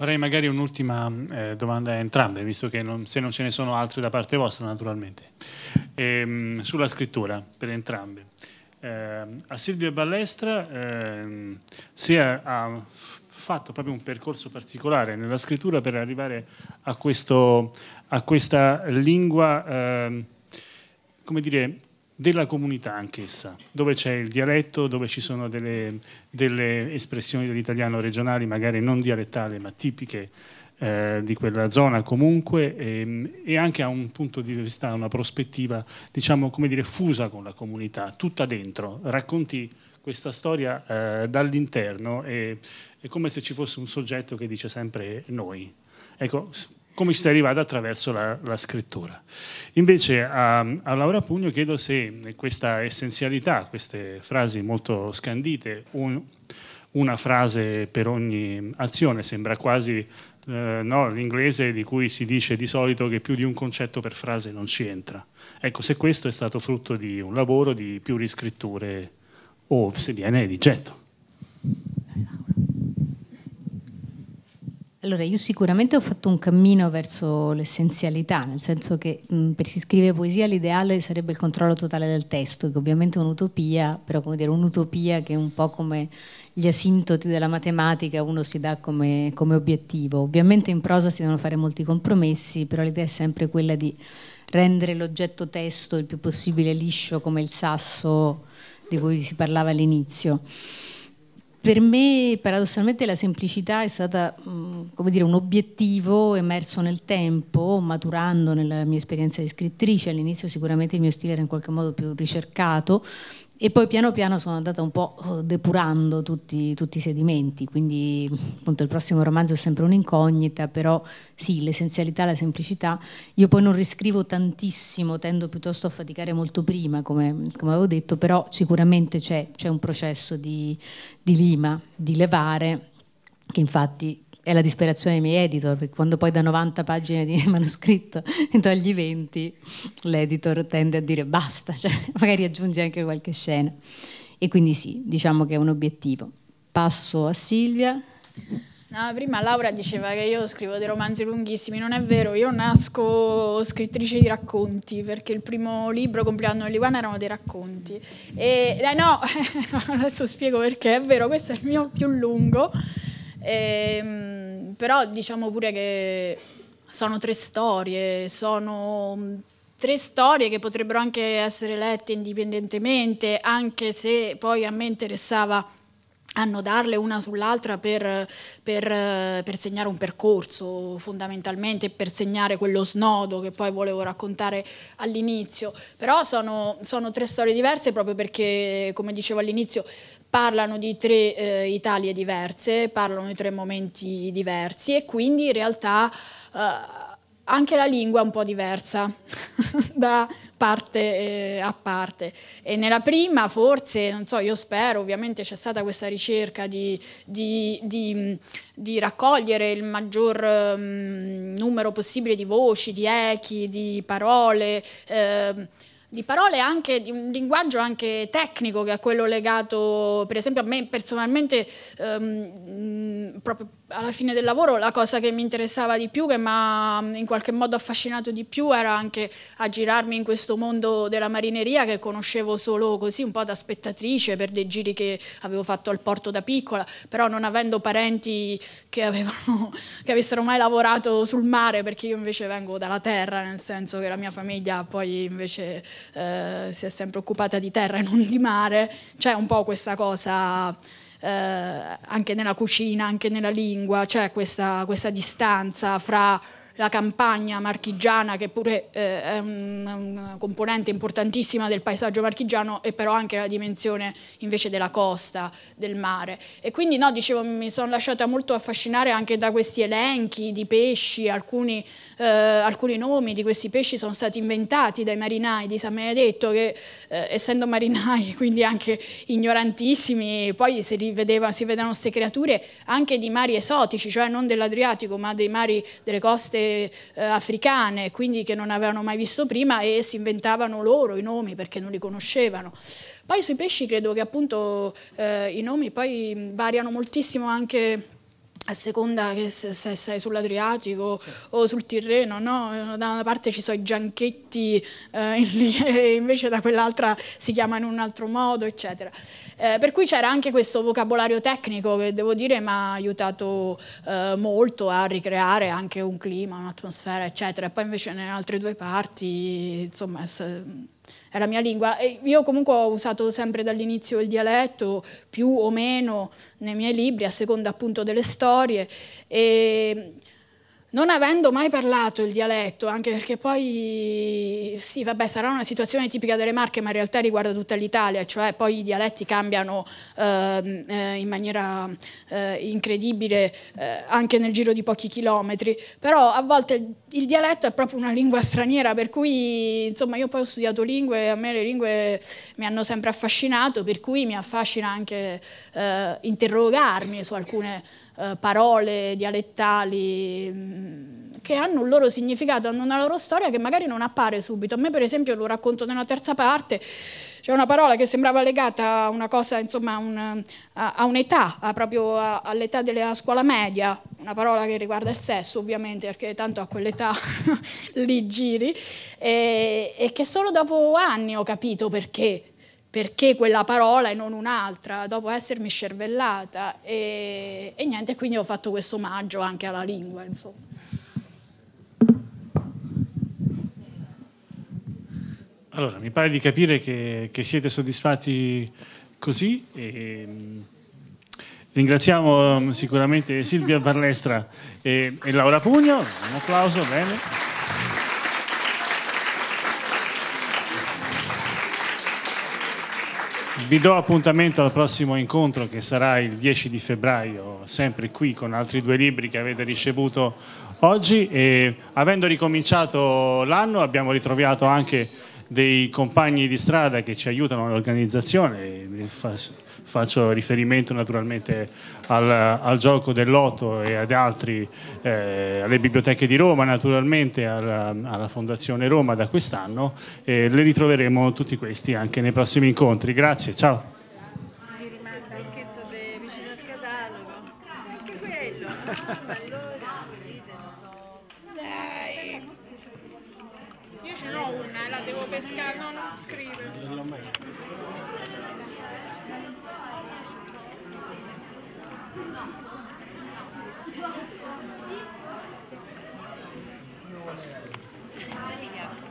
farei magari un'ultima eh, domanda a entrambe, visto che non, se non ce ne sono altre da parte vostra naturalmente. Ehm, sulla scrittura, per entrambe. Eh, ehm, a Silvia Ballestra ehm, si è, ha fatto proprio un percorso particolare nella scrittura per arrivare a, questo, a questa lingua, ehm, come dire, della comunità anch'essa, dove c'è il dialetto, dove ci sono delle, delle espressioni dell'italiano regionali, magari non dialettali, ma tipiche eh, di quella zona comunque, e, ehm, e, anche a un punto di vista, una prospettiva, diciamo, come dire, fusa con la comunità, tutta dentro. Racconti questa storia eh, dall'interno è, è, come se ci fosse un soggetto che dice sempre noi. Ecco, come ci sei arrivata attraverso la, la scrittura. Invece a, a, Laura Pugno chiedo se questa essenzialità, queste frasi molto scandite, un, una frase per ogni azione, sembra quasi eh, no, l'inglese di cui si dice di solito che più di un concetto per frase non ci entra. Ecco, se questo è stato frutto di un lavoro di più riscritture o se viene di getto. Allora, io sicuramente ho fatto un cammino verso l'essenzialità, nel senso che mh, per chi scrive poesia l'ideale sarebbe il controllo totale del testo, che ovviamente è un'utopia, però come dire un'utopia che è un po' come gli asintoti della matematica uno si dà come, come obiettivo. Ovviamente in prosa si devono fare molti compromessi, però l'idea è sempre quella di rendere l'oggetto testo il più possibile liscio come il sasso di cui si parlava all'inizio. Per me paradossalmente la semplicità è stata dire, un obiettivo emerso nel tempo, maturando nella mia esperienza di scrittrice, all'inizio sicuramente il mio stile era in qualche modo più ricercato, e poi piano piano sono andata un po' eh, depurando tutti, tutti, i sedimenti, quindi appunto il prossimo romanzo è sempre un'incognita, però sì, l'essenzialità, la semplicità. Io poi non riscrivo tantissimo, tendo piuttosto a faticare molto prima, come, come avevo detto, però sicuramente c'è, un processo di, di lima, di levare, che infatti è la disperazione dei miei editor, perché quando poi da 90 pagine di manoscritto ne togli 20, l'editor tende a dire basta, cioè, magari aggiunge anche qualche scena. E quindi sì, diciamo che è un obiettivo. Passo a Silvia. No, prima Laura diceva che io scrivo dei romanzi lunghissimi, non è vero, io nasco scrittrice di racconti perché il primo libro, Compleanno di Liguana, erano dei racconti. E eh no, adesso spiego perché, è vero, questo è il mio più lungo e, ehm, però diciamo pure che sono tre storie, sono mm, tre storie che potrebbero anche essere lette indipendentemente, anche se poi a me interessava annodarle una sull'altra per, per, per, segnare un percorso fondamentalmente, per segnare quello snodo che poi volevo raccontare all'inizio. Però sono, sono tre storie diverse proprio perché, come dicevo all'inizio, parlano di tre eh, Italie diverse, parlano di tre momenti diversi e quindi in realtà eh, anche la lingua è un po' diversa da parte eh, a parte. E nella prima forse, non so, io spero, ovviamente c'è stata questa ricerca di, di, di, di raccogliere il maggior um, numero possibile di voci, di echi, di parole. Eh, di parole anche di un linguaggio anche tecnico che è quello legato per esempio a me personalmente ehm, proprio alla fine del lavoro la cosa che mi interessava di più che mi ha in qualche modo affascinato di più era anche aggirarmi in questo mondo della marineria che conoscevo solo così un po' da spettatrice per dei giri che avevo fatto al porto da piccola però non avendo parenti che, avevano, che avessero mai lavorato sul mare perché io invece vengo dalla terra nel senso che la mia famiglia poi invece eh, si è sempre occupata di terra e non di mare, c'è un po' questa cosa eh, anche nella cucina, anche nella lingua, c'è questa, questa distanza fra la campagna marchigiana che pure eh, è una, una componente importantissima del paesaggio marchigiano e però anche la dimensione invece della costa, del mare e quindi no, dicevo, mi sono lasciata molto affascinare anche da questi elenchi di pesci, alcuni, eh, alcuni nomi di questi pesci sono stati inventati dai marinai di San Benedetto che eh, essendo marinai quindi anche ignorantissimi poi si, rivedeva, si vedevano queste creature anche di mari esotici, cioè non dell'Adriatico ma dei mari, delle coste eh, africane, quindi che non avevano mai visto prima e si inventavano loro i nomi perché non li conoscevano. Poi sui pesci credo che appunto eh, i nomi poi variano moltissimo anche a seconda che se, se sei sull'Adriatico sì. o sul Tirreno, no? da una parte ci sono i gianchetti eh, in, e invece da quell'altra si chiama in un altro modo, eccetera. Eh, per cui c'era anche questo vocabolario tecnico che devo dire mi ha aiutato eh, molto a ricreare anche un clima, un'atmosfera, eccetera. E poi invece nelle altre due parti, insomma... Se, è la mia lingua. E io comunque ho usato sempre dall'inizio il dialetto, più o meno nei miei libri, a seconda appunto delle storie. E non avendo mai parlato il dialetto, anche perché poi sì, vabbè, sarà una situazione tipica delle Marche, ma in realtà riguarda tutta l'Italia, cioè poi i dialetti cambiano ehm, eh, in maniera eh, incredibile eh, anche nel giro di pochi chilometri, però a volte il, dialetto è proprio una lingua straniera, per cui insomma io poi ho studiato lingue, a me le lingue mi hanno sempre affascinato, per cui mi affascina anche eh, interrogarmi su alcune eh, parole dialettali mm, che hanno un loro significato, hanno una loro storia che magari non appare subito. A me per esempio lo racconto nella terza parte, c'è una parola che sembrava legata a una cosa, insomma, un, a, a un'età, proprio all'età della scuola media, una parola che riguarda il sesso ovviamente, perché tanto a quell'età lì giri, e, e che solo dopo anni ho capito perché perché quella parola e non un'altra, dopo essermi scervellata. E, e, niente, quindi ho fatto questo omaggio anche alla lingua, insomma. Allora, mi pare di capire che, che siete soddisfatti così. E, mm, ringraziamo um, sicuramente Silvia Barlestra e, e Laura Pugno. Un applauso, bene. vi do appuntamento al prossimo incontro che sarà il 10 di febbraio, sempre qui con altri due libri che avete ricevuto oggi e avendo ricominciato l'anno abbiamo ritroviato anche dei compagni di strada che ci aiutano nell'organizzazione, faccio riferimento naturalmente al, al gioco lotto e ad altri, eh, alle biblioteche di Roma, naturalmente alla, alla Fondazione Roma da quest'anno, eh, le ritroveremo tutti questi anche nei prossimi incontri. Grazie, ciao. Io ce n'ho una, la devo pescare, no, non scrive. 아니야.